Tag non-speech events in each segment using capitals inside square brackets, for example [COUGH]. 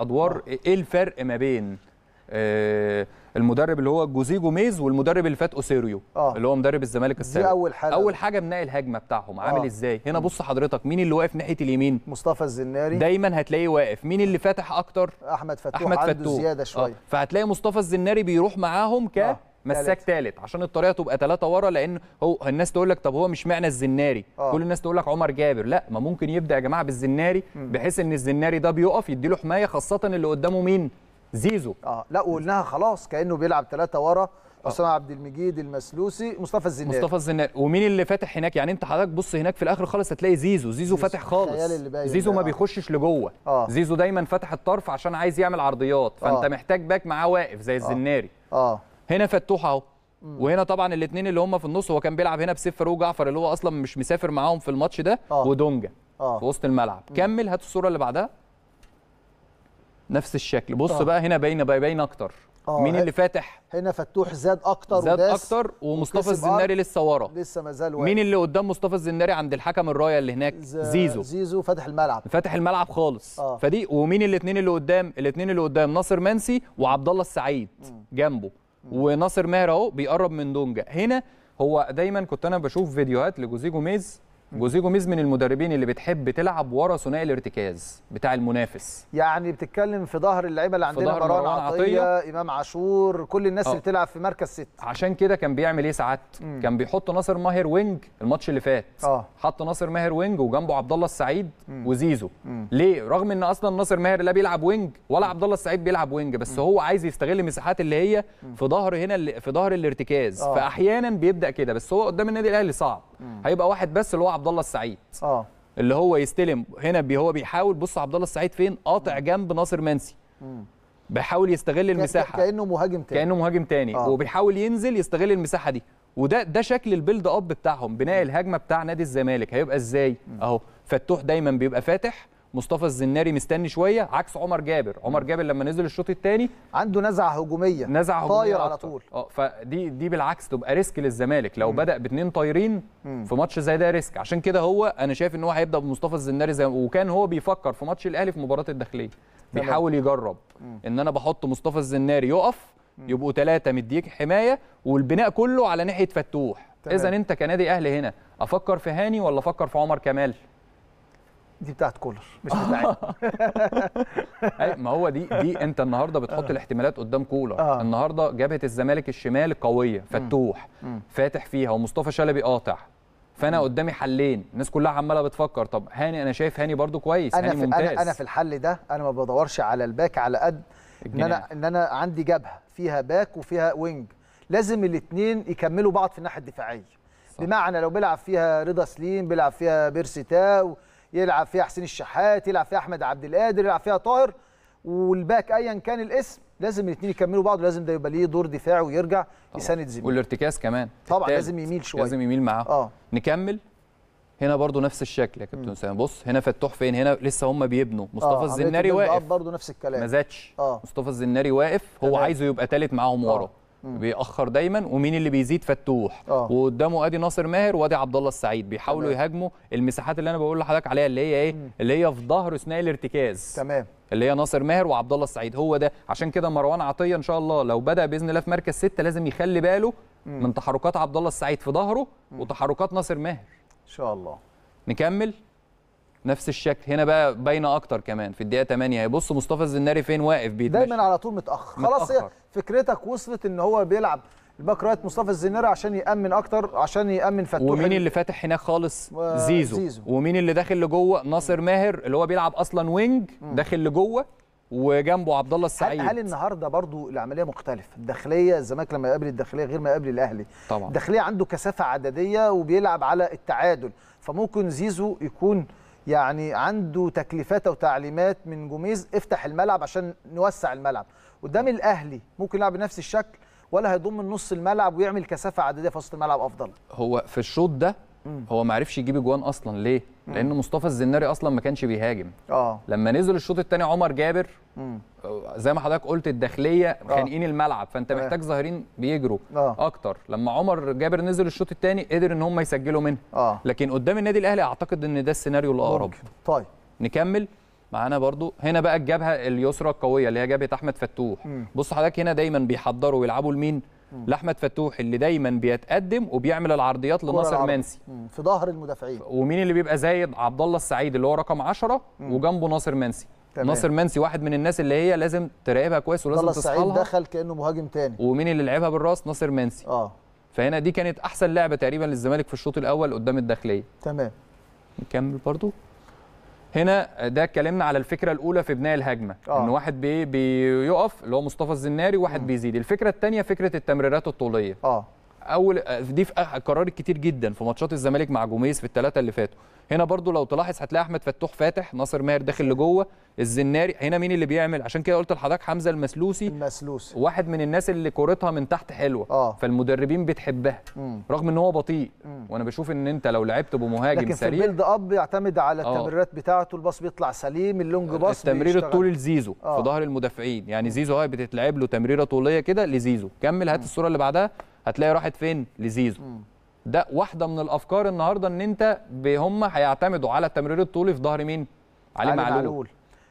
ادوار ايه الفرق ما بين آه المدرب اللي هو جوزيه جوميز والمدرب اللي فات اوسيريو آه. اللي هو مدرب الزمالك السابق دي اول حاجه اول حاجه بناء الهجمه بتاعهم آه. عامل آه. ازاي هنا بص حضرتك مين اللي واقف ناحيه اليمين مصطفى الزناري دايما هتلاقيه واقف مين اللي فاتح اكتر احمد فتوح احمد فتوح عنده زياده آه. شويه آه. فهتلاقي مصطفى الزناري بيروح معاهم ك آه. مساك ثالث عشان الطريقه تبقى ثلاثه ورا لان هو الناس تقول لك طب هو مش معنى الزناري أوه. كل الناس تقول لك عمر جابر لا ما ممكن يبدا يا جماعه بالزناري بحيث ان الزناري ده بيقف يديله حمايه خاصه اللي قدامه مين زيزو اه لا وقلناها خلاص كانه بيلعب ثلاثه ورا آه. حسام عبد المجيد المسلوسي مصطفى الزناري مصطفى الزناري ومين اللي فاتح هناك يعني انت حضرتك بص هناك في الاخر خالص هتلاقي زيزو زيزو فاتح خالص زيزو ما آه. بيخشش لجوه آه. زيزو دايما فاتح الطرف عشان عايز يعمل عرضيات فانت آه. محتاج باك معاه واقف زي آه. الزناري اه, آه. هنا فتوح اهو وهنا طبعا الاثنين اللي هم في النص هو كان بيلعب هنا بسيف فاروق جعفر اللي هو اصلا مش مسافر معاهم في الماتش ده آه. ودونجا آه. في وسط الملعب مم. كمل هات الصوره اللي بعدها نفس الشكل بص آه. بقى هنا باينه باين اكتر آه. مين اللي فاتح هنا فتوح زاد اكتر زاد وداس اكتر ومصطفى الزناري لسه ورا لسه ما زال مين اللي قدام مصطفى الزناري عند الحكم الرايه اللي هناك ز... زيزو زيزو فاتح الملعب فاتح الملعب خالص آه. فدي ومين الاثنين اللي قدام الاثنين اللي قدام ناصر منسي وعبد الله السعيد مم. جنبه وناصر ماهر اهو بيقرب من دونجا هنا هو دايما كنت انا بشوف فيديوهات لجوزيه جوميز جوزيه جوميز من المدربين اللي بتحب تلعب ورا ثنائي الارتكاز بتاع المنافس يعني بتتكلم في ظهر اللعيبه اللي عندنا مروان عطيه, عطية امام عاشور كل الناس أوه. اللي آه. بتلعب في مركز ست عشان كده كان بيعمل ايه ساعات كان بيحط ناصر ماهر وينج الماتش اللي فات اه حط ناصر ماهر وينج وجنبه عبد الله السعيد مم. وزيزو مم. ليه رغم ان اصلا ناصر ماهر لا بيلعب وينج ولا عبد الله السعيد بيلعب وينج بس مم. هو عايز يستغل المساحات اللي هي في ظهر هنا في ظهر الارتكاز أوه. فاحيانا بيبدا كده بس هو قدام النادي الاهلي صعب هيبقى واحد بس اللي هو عبد الله السعيد اه اللي هو يستلم هنا بي هو بيحاول بص عبد الله السعيد فين قاطع جنب ناصر منسي بيحاول يستغل المساحه كانه مهاجم تاني كانه مهاجم تاني آه. وبيحاول ينزل يستغل المساحه دي وده ده شكل البيلد اب بتاعهم بناء الهجمه بتاع نادي الزمالك هيبقى ازاي اهو فتوح دايما بيبقى فاتح مصطفى الزناري مستني شويه عكس عمر جابر عمر جابر لما نزل الشوط الثاني عنده نزعه هجوميه نزعه هجوميه طاير على طول اه فدي دي بالعكس تبقى ريسك للزمالك لو مم. بدا باثنين طايرين في ماتش زي ده ريسك عشان كده هو انا شايف ان هو هيبدا بمصطفى الزناري زي وكان هو بيفكر في ماتش الاهلي في مباراه الداخليه بيحاول يجرب ان انا بحط مصطفى الزناري يقف يبقوا ثلاثه مديك حمايه والبناء كله على ناحيه فتوح اذا انت كنادي اهلي هنا افكر في هاني ولا افكر في عمر كمال دي بتاعت كولر مش بتاعت [LAUGHS] [LAUGHS] ما هو دي دي انت النهارده بتحط آه. الاحتمالات قدام كولر آه. النهارده جبهه الزمالك الشمال قويه فتوح فاتح فيها ومصطفى شلبي قاطع فانا قدامي حلين الناس كلها عماله بتفكر طب هاني انا شايف هاني برده كويس أنا هاني ممتاز انا انا في الحل ده انا ما بدورش على الباك على قد ان انا ان انا عندي جبهه فيها باك وفيها وينج لازم الاثنين يكملوا بعض في الناحيه الدفاعيه بمعنى لو بيلعب فيها رضا سليم بيلعب فيها بيرسي تاو يلعب فيها حسين الشحات يلعب فيها احمد عبد القادر يلعب فيها طاهر والباك ايا كان الاسم لازم الاثنين يكملوا بعض لازم ده يبقى ليه دور دفاعي ويرجع يساند زميله والارتكاز كمان طبعا لازم يميل شويه لازم يميل معاه اه نكمل هنا برضو نفس الشكل يا كابتن اسامه بص هنا فتوح فين هنا لسه هم بيبنوا آه، مصطفى آه الزناري واقف برضو نفس الكلام ما زادش آه. مصطفى الزناري واقف هو تمام. عايزه يبقى ثالث معاهم آه. ورا بيأخر دايما ومين اللي بيزيد فتوح أوه. وقدامه ادي ناصر ماهر وادي عبد الله السعيد بيحاولوا يهاجموا المساحات اللي انا بقول لحضرتك عليها اللي هي ايه مم. اللي هي في ظهر ثنائي الارتكاز تمام اللي هي ناصر ماهر وعبد الله السعيد هو ده عشان كده مروان عطيه ان شاء الله لو بدا باذن الله في مركز سته لازم يخلي باله مم. من تحركات عبد الله السعيد في ظهره وتحركات ناصر ماهر ان شاء الله نكمل نفس الشكل هنا بقى باينه اكتر كمان في الدقيقه 8 هيبص مصطفى الزناري فين واقف بيتمشى دايما على طول متاخر خلاص هي فكرتك وصلت ان هو بيلعب الباك رايت مصطفى الزناري عشان يامن اكتر عشان يامن فتوح ومين اللي فاتح هناك خالص آه، زيزو. زيزو ومين اللي داخل لجوه ناصر ماهر اللي هو بيلعب اصلا وينج داخل لجوه وجنبه عبد الله السعيد هل, هل النهارده برضو العمليه مختلفه الداخليه الزمالك لما يقابل الداخليه غير ما يقابل الاهلي طبعا الداخليه عنده كثافه عدديه وبيلعب على التعادل فممكن زيزو يكون يعني عنده تكليفاته وتعليمات من جوميز افتح الملعب عشان نوسع الملعب قدام الاهلي ممكن يلعب بنفس الشكل ولا هيضم نص الملعب ويعمل كثافه عدديه في وسط الملعب افضل هو في الشوط ده هو ما عرفش يجيب اجوان اصلا ليه؟ لان مصطفى الزناري اصلا ما كانش بيهاجم اه لما نزل الشوط الثاني عمر جابر آه، زي ما حضرتك قلت الداخليه آه. خانقين الملعب فانت محتاج ظاهرين بيجروا أوه. اكتر لما عمر جابر نزل الشوط الثاني قدر ان هم يسجلوا منه أوه. لكن قدام النادي الاهلي اعتقد ان ده السيناريو الاقرب طيب نكمل معانا برضو هنا بقى الجبهه اليسرى القويه اللي هي جبهه احمد فتوح بص حضرتك هنا دايما بيحضروا ويلعبوا لمين لاحمد فتوح اللي دايما بيتقدم وبيعمل العرضيات لناصر منسي في ظهر المدافعين ومين اللي بيبقى زايد عبد الله السعيد اللي هو رقم 10 وجنبه ناصر منسي تمام. ناصر منسي واحد من الناس اللي هي لازم تراقبها كويس ولازم تصحى السعيد دخل كانه مهاجم تاني ومين اللي لعبها بالراس ناصر منسي اه فهنا دي كانت احسن لعبه تقريبا للزمالك في الشوط الاول قدام الداخليه تمام نكمل برضو هنا ده اتكلمنا على الفكره الاولى في بناء الهجمه آه. ان واحد بي بيقف اللي هو مصطفى الزناري وواحد بيزيد الفكره الثانيه فكره التمريرات الطوليه اه اول دي في قرار كتير جدا في ماتشات الزمالك مع جوميز في الثلاثه اللي فاتوا هنا برضو لو تلاحظ هتلاقي احمد فتوح فاتح ناصر ماهر داخل لجوه الزناري هنا مين اللي بيعمل عشان كده قلت لحضرتك حمزه المسلوسي المسلوسي واحد من الناس اللي كورتها من تحت حلوه آه. فالمدربين بتحبها مم. رغم ان هو بطيء مم. وانا بشوف ان انت لو لعبت بمهاجم لكن سريع لكن في البيلد اب يعتمد على آه. التمريرات بتاعته الباص بيطلع سليم اللونج باص التمرير الطولي لزيزو آه. في ظهر المدافعين يعني زيزو هاي بتتلعب له تمريره طوليه كده لزيزو كمل هات الصوره اللي بعدها هتلاقي راحت فين لزيزو ده واحده من الافكار النهارده ان انت هم هيعتمدوا على التمرير الطولي في ظهر مين علي, علي معلول. معلول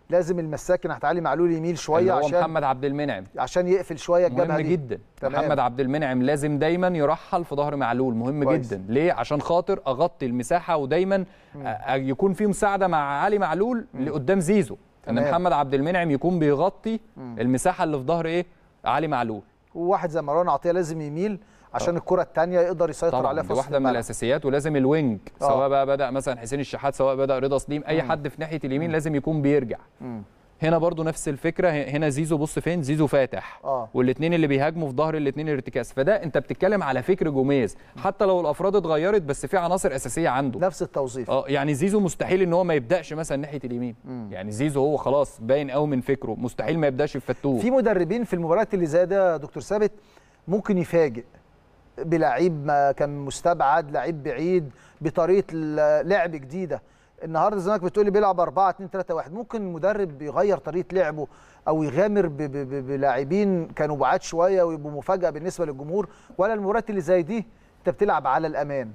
لازم المساكن هتاع علي معلول يميل شويه هو عشان محمد عبد المنعم عشان يقفل شويه الجبهه مهم دي. جدا تمام. محمد عبد المنعم لازم دايما يرحل في ظهر معلول مهم كويس. جدا ليه عشان خاطر اغطي المساحه ودايما مم. يكون في مساعده مع علي معلول لقدام زيزو تمام. ان محمد عبد المنعم يكون بيغطي مم. المساحه اللي في ظهر ايه علي معلول وواحد زي مروان عطيه لازم يميل عشان آه. الكره الثانيه يقدر يسيطر طبعًا عليها في واحده من الاساسيات ولازم الوينج أوه. سواء آه. بقى بدا مثلا حسين الشحات سواء بدا رضا سليم اي مم. حد في ناحيه اليمين مم. لازم يكون بيرجع مم. هنا برضو نفس الفكره هنا زيزو بص فين زيزو فاتح آه. والاثنين اللي بيهاجموا في ظهر الاثنين الارتكاز فده انت بتتكلم على فكر جوميز حتى لو الافراد اتغيرت بس في عناصر اساسيه عنده نفس التوظيف اه يعني زيزو مستحيل ان هو ما يبداش مثلا ناحيه اليمين مم. يعني زيزو هو خلاص باين قوي من فكره مستحيل ما يبداش في فتوه في مدربين في المباريات اللي زي ده دكتور ثابت ممكن يفاجئ بلعيب ما كان مستبعد لعيب بعيد بطريقه لعب جديده النهارده الزمالك لي بيلعب 4 2 3 1 ممكن المدرب يغير طريقه لعبه او يغامر بلاعبين كانوا بعاد شويه ويبقوا مفاجاه بالنسبه للجمهور ولا المباريات اللي زي دي انت بتلعب على الامان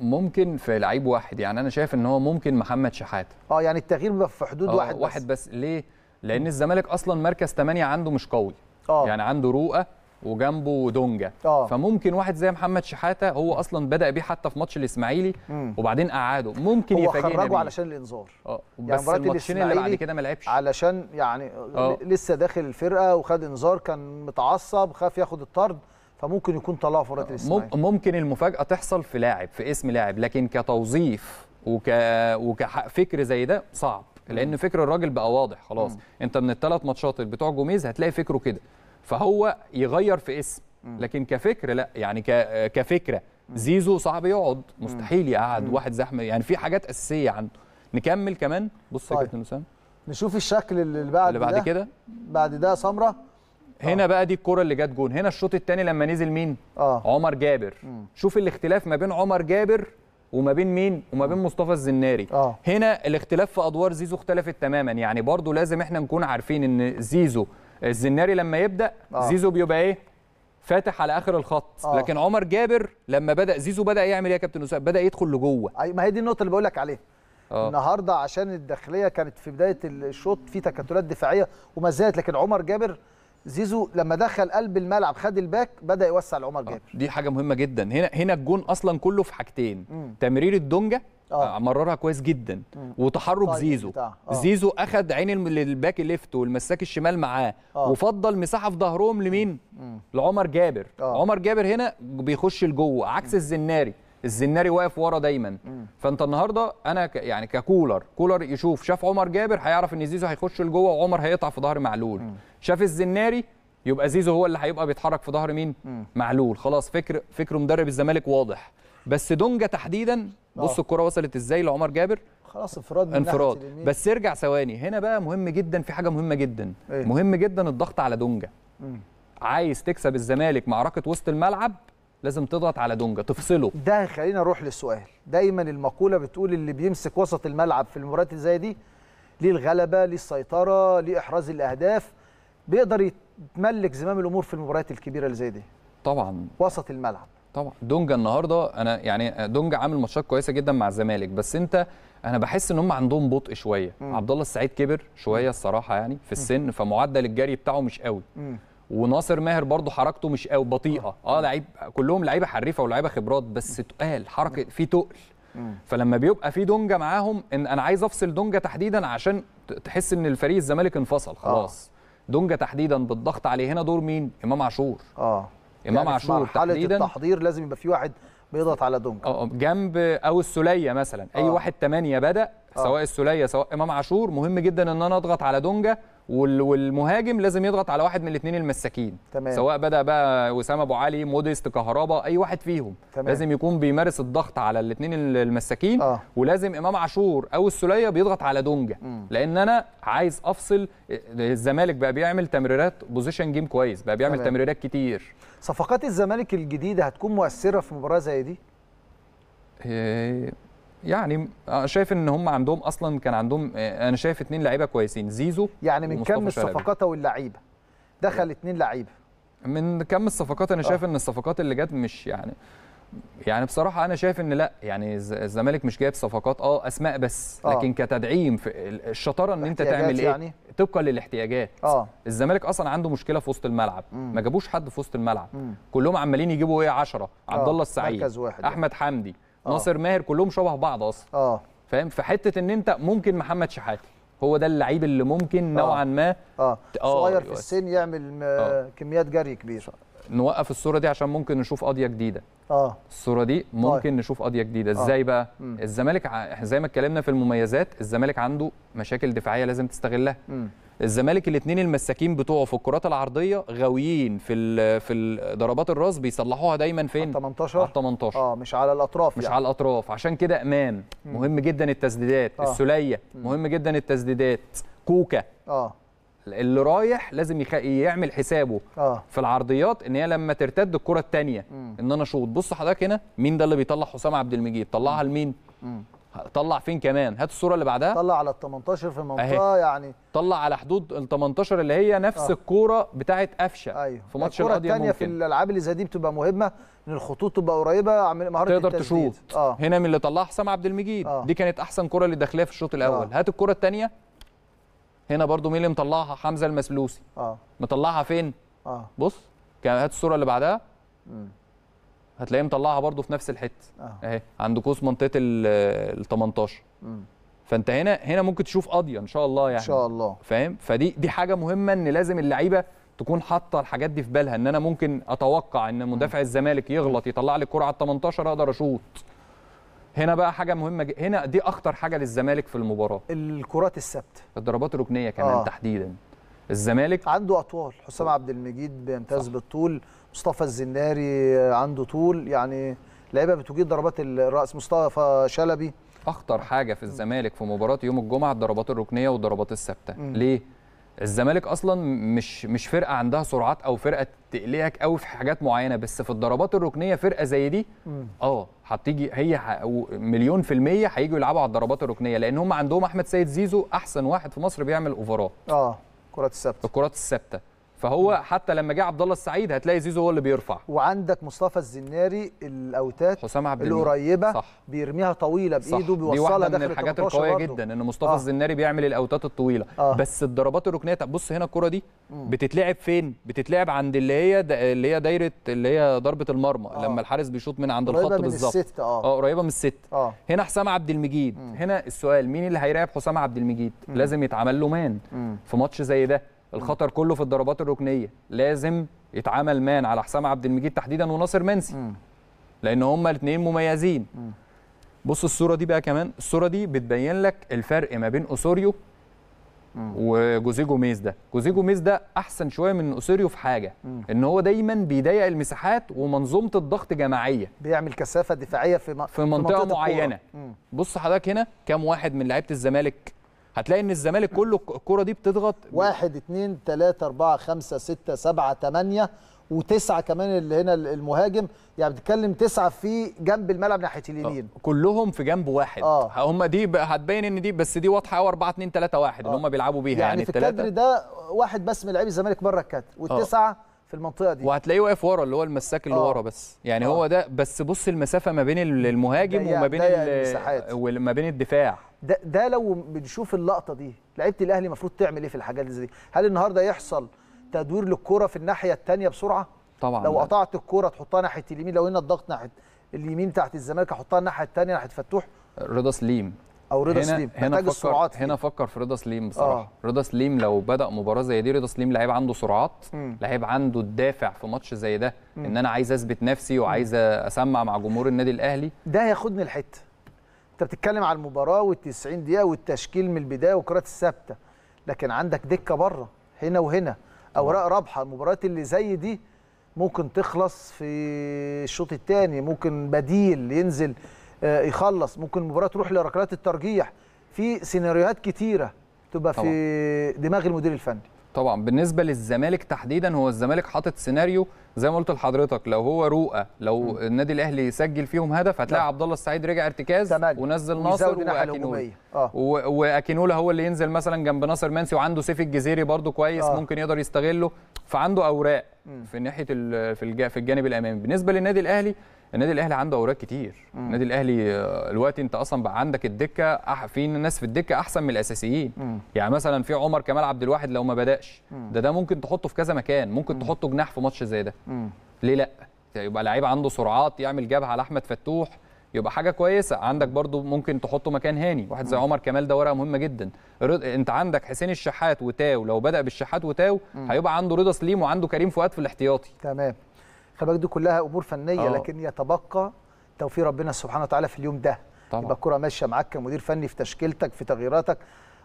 ممكن في لعيب واحد يعني انا شايف ان هو ممكن محمد شحاته اه يعني التغيير بيبقى في حدود آه، واحد بس واحد بس ليه لان الزمالك اصلا مركز 8 عنده مش قوي آه. يعني عنده رؤى وجنبه دونجا أوه. فممكن واحد زي محمد شحاته هو اصلا بدا بيه حتى في ماتش الاسماعيلي وبعدين قعده ممكن يفاجئنا هو خرجه علشان الانذار اه يعني بس الماتشين اللي بعد كده ما لعبش علشان يعني أوه. لسه داخل الفرقه وخد انذار كان متعصب خاف ياخد الطرد فممكن يكون طلعه في مباراه آه، الاسماعيلي ممكن المفاجاه تحصل في لاعب في اسم لاعب لكن كتوظيف وك وكفكر زي ده صعب لان فكر الراجل بقى واضح خلاص مم. انت من الثلاث ماتشات بتوع جوميز هتلاقي فكره كده فهو يغير في اسم لكن كفكر لا يعني كفكره زيزو صعب يقعد مستحيل يقعد واحد زحمه يعني في حاجات اساسيه عنده نكمل كمان بص يا كابتن اسامه نشوف الشكل اللي بعد اللي بعد كده بعد ده سمره هنا آه. بقى دي الكره اللي جت جون هنا الشوط الثاني لما نزل مين آه. عمر جابر م. شوف الاختلاف ما بين عمر جابر وما بين مين وما بين مصطفى الزناري آه. هنا الاختلاف في ادوار زيزو اختلفت تماما يعني برضو لازم احنا نكون عارفين ان زيزو الزناري لما يبدا آه. زيزو بيبقى ايه فاتح على اخر الخط آه. لكن عمر جابر لما بدا زيزو بدا يعمل ايه يا كابتن اسامه بدا يدخل لجوه ما هي دي النقطه اللي بقول لك عليها آه. النهارده عشان الداخليه كانت في بدايه الشوط في تكتلات دفاعيه وما زالت لكن عمر جابر زيزو لما دخل قلب الملعب خد الباك بدا يوسع لعمر آه. جابر آه. دي حاجه مهمه جدا هنا هنا الجون اصلا كله في حاجتين تمرير الدونجا أوه. آه. آه، مررها كويس جدا مم. وتحرك طيب زيزو بتاع. آه. زيزو اخد عين الباك ليفت والمساك الشمال معاه أوه. وفضل مساحه في ظهرهم لمين مم. لعمر جابر أوه. عمر جابر هنا بيخش لجوه عكس مم. الزناري الزناري واقف ورا دايما مم. فانت النهارده انا ك... يعني ككولر كولر يشوف شاف عمر جابر هيعرف ان زيزو هيخش لجوه وعمر هيقطع في ظهر معلول مم. شاف الزناري يبقى زيزو هو اللي هيبقى بيتحرك في ظهر مين مم. معلول خلاص فكر فكر مدرب الزمالك واضح بس دونجا تحديدا بص آه. الكره وصلت ازاي لعمر جابر خلاص انفراد من انفراد بس ارجع ثواني هنا بقى مهم جدا في حاجه مهمه جدا ايه؟ مهم جدا الضغط على دونجا مم. عايز تكسب الزمالك معركه وسط الملعب لازم تضغط على دونجا تفصله ده خلينا نروح للسؤال دايما المقوله بتقول اللي بيمسك وسط الملعب في المباريات زي دي ليه الغلبه ليه السيطره ليه احراز الاهداف بيقدر يتملك زمام الامور في المباريات الكبيره اللي زي دي طبعا وسط الملعب طبعا دونجا النهارده انا يعني آه، دونجا عامل ماتشات كويسه جدا مع الزمالك بس انت انا بحس ان هم عندهم بطء شويه عبد الله السعيد كبر شويه الصراحه يعني في السن فمعدل الجري بتاعه مش قوي وناصر ماهر برضه حركته مش قوي بطيئه اه لعيب كلهم لعيبه حريفه ولعيبه خبرات بس تقال حركه في تقل فلما بيبقى في دونجا معاهم ان انا عايز افصل دونجا تحديدا عشان تحس ان الفريق الزمالك انفصل خلاص آه. دونجا تحديدا بالضغط عليه هنا دور مين امام عاشور اه امام يعني عاشور تحديدا التحضير لازم يبقى في واحد بيضغط على دونجا اه جنب او السوليه مثلا اي آه. واحد 8 بدا آه. سواء السوليه سواء امام عاشور مهم جدا ان انا اضغط على دونجا والمهاجم لازم يضغط على واحد من الاثنين المساكين تمام. سواء بدا بقى وسام ابو علي موديست كهربا اي واحد فيهم تمام. لازم يكون بيمارس الضغط على الاثنين المساكين آه. ولازم امام عاشور او السوليه بيضغط على دونجا م. لان انا عايز افصل آه، الزمالك بقى بيعمل تمريرات بوزيشن جيم كويس بقى بيعمل تمام. تمريرات كتير صفقات الزمالك الجديده هتكون مؤثره في مباراه زي دي آه، يعني شايف ان هم عندهم اصلا كان عندهم انا شايف اثنين لعيبه كويسين زيزو يعني من كم الصفقات او اللعيبه دخل اثنين لعيبه من كم الصفقات انا شايف آه. ان الصفقات اللي جت مش يعني يعني بصراحه انا شايف ان لا يعني الزمالك مش جايب صفقات اه اسماء بس آه. لكن كتدعيم في الشطاره ان انت تعمل ايه يعني؟ طبقا للاحتياجات آه. الزمالك اصلا عنده مشكله في وسط الملعب مم. ما جابوش حد في وسط الملعب مم. كلهم عمالين يجيبوا ايه 10 عبد آه. الله السعيد احمد يعني. حمدي أوه. ناصر ماهر كلهم شبه بعض اصلا اه فاهم في حته ان انت ممكن محمد شحاته هو ده اللعيب اللي ممكن آه. نوعا ما اه, آه، صغير في السن يعمل أوه. كميات جري كبيره نوقف الصوره دي عشان ممكن نشوف قضيه جديده اه الصوره دي طيب. ممكن طيب. نشوف قضيه جديده آه. ازاي بقى بقى الزمالك احنا زي ما اتكلمنا في المميزات الزمالك عنده مشاكل دفاعيه لازم تستغلها الزمالك الاثنين المساكين بتوعه في الكرات العرضيه غاويين في في ضربات الراس بيصلحوها دايما فين 18 على 18 اه مش على الاطراف مش يعني. على الاطراف عشان كده امام مهم جدا التسديدات آه. السوليه مهم جدا التسديدات كوكا اه اللي رايح لازم يخ... يعمل حسابه آه. في العرضيات ان هي لما ترتد الكره الثانيه ان انا اشوط بص حضرتك هنا مين ده اللي بيطلع حسام عبد المجيد طلعها لمين طلع فين كمان هات الصوره اللي بعدها طلع على ال 18 في منطقه أهي. يعني طلع على حدود ال 18 اللي هي نفس آه. الكوره بتاعه قفشه أيوه. في ماتش القضيه الثانيه في الالعاب اللي زي دي بتبقى مهمه ان الخطوط تبقى قريبه عمل مهاره تقدر التسديد. تشوط آه. هنا من اللي طلعها حسام عبد المجيد آه. دي كانت احسن كره اللي داخلها في الشوط الاول آه. هات الكره الثانيه هنا برضو مين اللي مطلعها حمزه المسلوسي اه مطلعها فين اه بص هات الصوره اللي بعدها هتلاقيه مطلعها برده في نفس الحته آه. اهي عند قوس منطقه ال 18 فانت هنا هنا ممكن تشوف قضيه ان شاء الله يعني ان شاء الله فاهم فدي دي حاجه مهمه ان لازم اللعيبه تكون حاطه الحاجات دي في بالها ان انا ممكن اتوقع ان مدافع الزمالك يغلط يطلع لي الكره على ال 18 اقدر اشوط هنا بقى حاجه مهمه هنا دي اخطر حاجه للزمالك في المباراه الكرات الثابته الضربات الركنيه كمان آه. تحديدا الزمالك عنده اطوال حسام عبد المجيد بيمتاز بالطول مصطفى الزناري عنده طول يعني لعيبه بتجيد ضربات الراس مصطفى شلبي اخطر حاجه في الزمالك في مباراه يوم الجمعه الضربات الركنيه والضربات الثابته ليه الزمالك اصلا مش مش فرقه عندها سرعات او فرقه تقلقك قوي في حاجات معينه بس في الضربات الركنيه فرقه زي دي اه هتيجي هي مليون في الميه هيجوا يلعبوا على الضربات الركنيه لان هم عندهم احمد سيد زيزو احسن واحد في مصر بيعمل اوفرات اه كرة السبت كرة الثابتة فهو حتى لما جه عبد الله السعيد هتلاقي زيزو هو اللي بيرفع وعندك مصطفى الزناري الاوتات حسام عبد القريبه صح. بيرميها طويله بايده بيوصلها داخل واحده من الحاجات القويه برضو. جدا ان مصطفى آه. الزناري بيعمل الاوتات الطويله آه. بس الضربات الركنيه طب بص هنا الكره دي بتتلعب فين بتتلعب عند اللي هي دا اللي هي دايره اللي هي ضربه المرمى آه. لما الحارس بيشوط من عند الخط بالظبط اه اه قريبه من الست آه. هنا حسام عبد المجيد مم. هنا السؤال مين اللي هيراقب حسام عبد المجيد مم. لازم يتعمل له مان في ماتش زي ده الخطر كله في الضربات الركنيه لازم يتعمل مان على حسام عبد المجيد تحديدا وناصر منسي لان هما الاثنين مميزين م. بص الصوره دي بقى كمان الصوره دي بتبين لك الفرق ما بين اوسوريو وجوزيه جوميز ده جوزيه جوميز ده احسن شويه من اوسوريو في حاجه م. ان هو دايما بيضيق المساحات ومنظومه الضغط جماعيه بيعمل كثافه دفاعيه في, م... في, منطقه, في منطقة معينه بص حضرتك هنا كام واحد من لعيبه الزمالك هتلاقي ان الزمالك كله الكوره دي بتضغط 1 2 3 4 5 6 7 8 وتسعه كمان اللي هنا المهاجم يعني بتتكلم تسعه في جنب الملعب ناحيه آه، اليمين كلهم في جنب واحد آه. هم دي هتبين ان دي بس دي واضحه قوي 4 2 3 1 اللي آه. هم بيلعبوا بيها يعني, يعني في الكادر ده واحد بس من لعيبه الزمالك بره الكادر آه. والتسعه آه. في المنطقه دي وهتلاقيه واقف ورا اللي هو المساك اللي ورا بس يعني أوه. هو ده بس بص المسافه ما بين المهاجم وما بين وما بين الدفاع ده, ده لو بنشوف اللقطه دي لعيبه الاهلي المفروض تعمل ايه في الحاجات دي هل النهارده يحصل تدوير للكره في الناحيه الثانيه بسرعه طبعا لو قطعت الكره تحطها ناحيه اليمين لو ان الضغط ناحيه اليمين بتاعت الزمالك احطها الناحيه الثانيه ناحيه فتوح رضا سليم او رضا هنا سليم هنا فكر السرعات هنا فكر في رضا سليم بصراحه آه. رضا سليم لو بدا مباراه زي دي رضا سليم لعيب عنده سرعات لعيب عنده الدافع في ماتش زي ده م. ان انا عايز اثبت نفسي وعايز اسمع مع جمهور النادي الاهلي ده هياخدني الحته انت بتتكلم على المباراه وال90 دقيقه والتشكيل من البدايه والكرات الثابته لكن عندك دكه بره هنا وهنا اوراق رابحه المباريات اللي زي دي ممكن تخلص في الشوط الثاني ممكن بديل ينزل آه، يخلص ممكن المباراه تروح لركلات الترجيح في سيناريوهات كتيره تبقى طبعا. في دماغ المدير الفني طبعا بالنسبه للزمالك تحديدا هو الزمالك حاطط سيناريو زي ما قلت لحضرتك لو هو رؤى لو النادي الاهلي سجل فيهم هدف هتلاقي نعم. عبد الله السعيد رجع ارتكاز تمام. ونزل ناصر واكينولا آه. واكينولا هو اللي ينزل مثلا جنب ناصر منسي وعنده سيف الجزيري برده كويس آه. ممكن يقدر يستغله فعنده اوراق في ناحيه في الجانب الامامي بالنسبه للنادي الاهلي النادي الاهلي عنده اوراق كتير مم. النادي الاهلي دلوقتي آه، انت اصلا بقى عندك الدكه أح... في ناس في الدكه احسن من الاساسيين مم. يعني مثلا في عمر كمال عبد الواحد لو ما بداش مم. ده ده ممكن تحطه في كذا مكان ممكن مم. تحطه جناح في ماتش زي ده مم. ليه لا يبقى لعيب عنده سرعات يعمل جبهه على احمد فتوح يبقى حاجه كويسه عندك برضو ممكن تحطه مكان هاني واحد زي عمر كمال ده ورقه مهمه جدا رض... انت عندك حسين الشحات وتاو لو بدا بالشحات وتاو مم. هيبقى عنده رضا سليم وعنده كريم فؤاد في الاحتياطي تمام خلي بالك دي كلها امور فنيه أوه. لكن يتبقى توفيق ربنا سبحانه وتعالى في اليوم ده طبعا. يبقى الكره ماشيه معاك كمدير فني في تشكيلتك في تغييراتك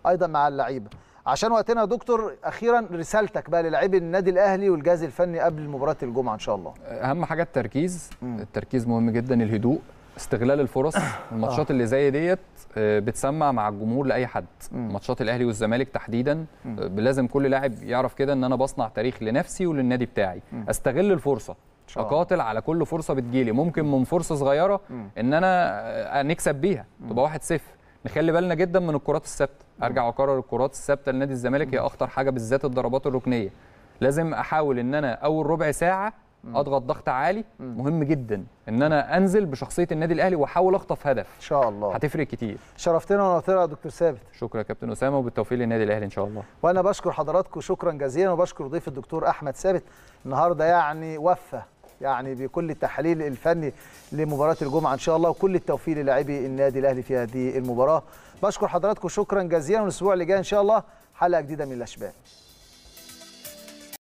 ايضا مع اللعيبه عشان وقتنا يا دكتور اخيرا رسالتك بقى للاعبي النادي الاهلي والجهاز الفني قبل مباراه الجمعه ان شاء الله اهم حاجه التركيز م. التركيز مهم جدا الهدوء استغلال الفرص [COUGHS] آه. الماتشات اللي زي ديت آه، بتسمع مع الجمهور لاي حد ماتشات الاهلي والزمالك تحديدا آه، لازم كل لاعب يعرف كده ان انا بصنع تاريخ لنفسي وللنادي بتاعي استغل الفرصه اقاتل أه. آه. على كل فرصه بتجيلي ممكن من فرصه صغيره ان انا آه، نكسب بيها تبقى 1-0 نخلي بالنا جدا من الكرات الثابته ارجع واكرر الكرات الثابته لنادي الزمالك هي اخطر حاجه بالذات الضربات الركنيه لازم احاول ان انا اول ربع ساعه اضغط ضغط عالي مهم جدا ان انا انزل بشخصيه النادي الاهلي واحاول اخطف هدف ان شاء الله هتفرق كتير شرفتنا ونورتنا يا دكتور ثابت شكرا يا كابتن اسامه وبالتوفيق للنادي الاهلي ان شاء الله وانا بشكر حضراتكم شكرا جزيلا وبشكر ضيف الدكتور احمد ثابت النهارده يعني وفى يعني بكل التحليل الفني لمباراه الجمعه ان شاء الله وكل التوفيق للاعبي النادي الاهلي في هذه المباراه بشكر حضراتكم شكرا جزيلا والاسبوع اللي جاي ان شاء الله حلقه جديده من الاشباح